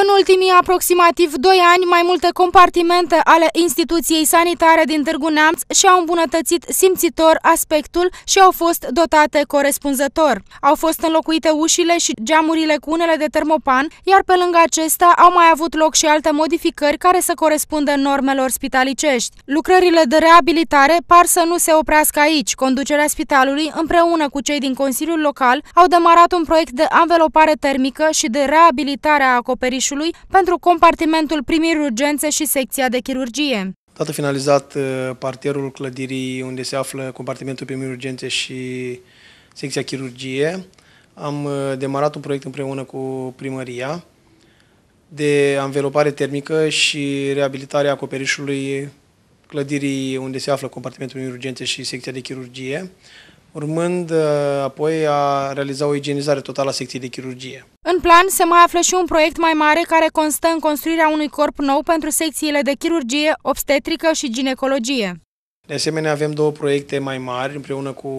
În ultimii aproximativ 2 ani, mai multe compartimente ale instituției sanitare din Târgu Neamț și-au îmbunătățit simțitor aspectul și au fost dotate corespunzător. Au fost înlocuite ușile și geamurile cu unele de termopan, iar pe lângă acesta au mai avut loc și alte modificări care să corespundă normelor spitalicești. Lucrările de reabilitare par să nu se oprească aici. Conducerea spitalului, împreună cu cei din Consiliul Local, au demarat un proiect de anvelopare termică și de reabilitare a acoperișului Iașiului pentru compartimentul primiri urgențe și secția de chirurgie. Dată finalizat uh, parterul clădirii unde se află compartimentul primiri urgențe și secția chirurgie, am uh, demarat un proiect împreună cu primăria de anvelopare termică și reabilitarea acoperișului clădirii unde se află compartimentul urgențe și secția de chirurgie, urmând uh, apoi a realiza o igienizare totală a secției de chirurgie. În plan se mai află și un proiect mai mare care constă în construirea unui corp nou pentru secțiile de chirurgie, obstetrică și ginecologie. De asemenea, avem două proiecte mai mari împreună cu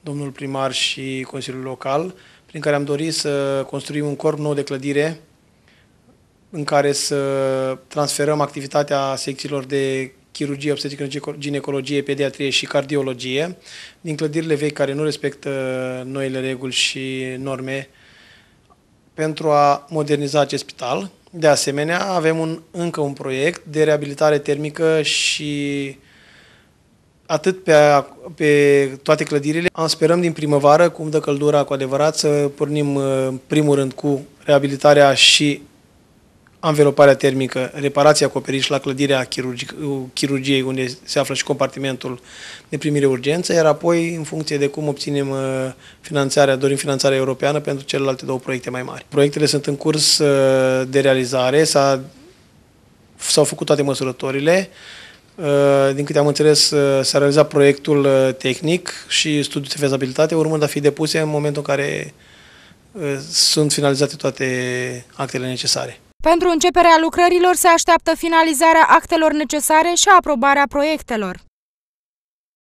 domnul primar și Consiliul Local, prin care am dorit să construim un corp nou de clădire în care să transferăm activitatea secțiilor de chirurgie obstetrică, ginecologie, pediatrie și cardiologie, din clădirile vechi care nu respectă noile reguli și norme pentru a moderniza acest spital. De asemenea, avem un, încă un proiect de reabilitare termică și atât pe, pe toate clădirile. Am sperăm din primăvară, cum dă căldura cu adevărat, să pornim în uh, primul rând cu reabilitarea și anveloparea termică, reparația acoperiș la clădirea uh, chirurgiei unde se află și compartimentul de primire urgență, iar apoi în funcție de cum obținem uh, finanțarea, dorim finanțarea europeană pentru celelalte două proiecte mai mari. Proiectele sunt în curs uh, de realizare, s-au făcut toate măsurătorile, din câte am înțeles, s-a realizat proiectul tehnic și studiul de fezabilitate, urmând a fi depuse în momentul în care sunt finalizate toate actele necesare. Pentru începerea lucrărilor se așteaptă finalizarea actelor necesare și aprobarea proiectelor.